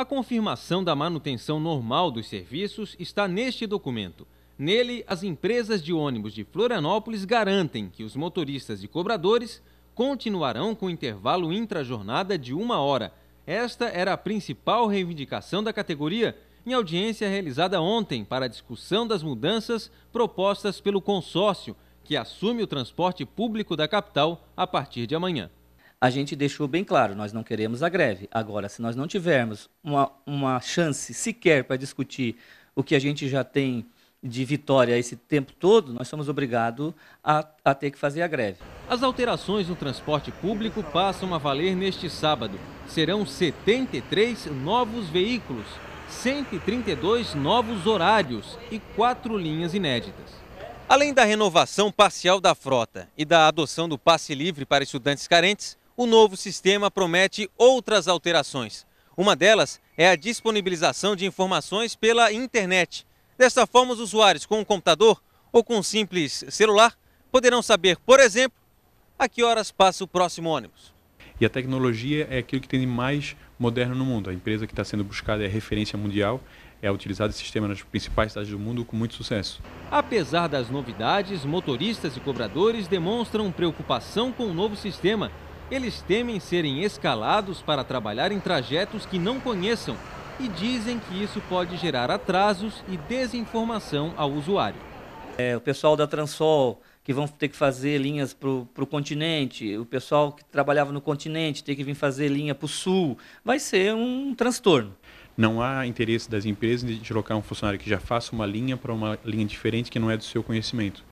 A confirmação da manutenção normal dos serviços está neste documento. Nele, as empresas de ônibus de Florianópolis garantem que os motoristas e cobradores continuarão com intervalo intra-jornada de uma hora. Esta era a principal reivindicação da categoria em audiência realizada ontem para a discussão das mudanças propostas pelo consórcio, que assume o transporte público da capital a partir de amanhã a gente deixou bem claro, nós não queremos a greve. Agora, se nós não tivermos uma, uma chance sequer para discutir o que a gente já tem de vitória esse tempo todo, nós somos obrigados a, a ter que fazer a greve. As alterações no transporte público passam a valer neste sábado. Serão 73 novos veículos, 132 novos horários e quatro linhas inéditas. Além da renovação parcial da frota e da adoção do passe livre para estudantes carentes, o novo sistema promete outras alterações. Uma delas é a disponibilização de informações pela internet. Dessa forma, os usuários com um computador ou com um simples celular poderão saber, por exemplo, a que horas passa o próximo ônibus. E a tecnologia é aquilo que tem de mais moderno no mundo. A empresa que está sendo buscada é referência mundial, é utilizado esse sistema nas principais cidades do mundo com muito sucesso. Apesar das novidades, motoristas e cobradores demonstram preocupação com o novo sistema eles temem serem escalados para trabalhar em trajetos que não conheçam e dizem que isso pode gerar atrasos e desinformação ao usuário. É, o pessoal da Transol, que vão ter que fazer linhas para o continente, o pessoal que trabalhava no continente ter que vir fazer linha para o sul, vai ser um transtorno. Não há interesse das empresas de deslocar um funcionário que já faça uma linha para uma linha diferente que não é do seu conhecimento.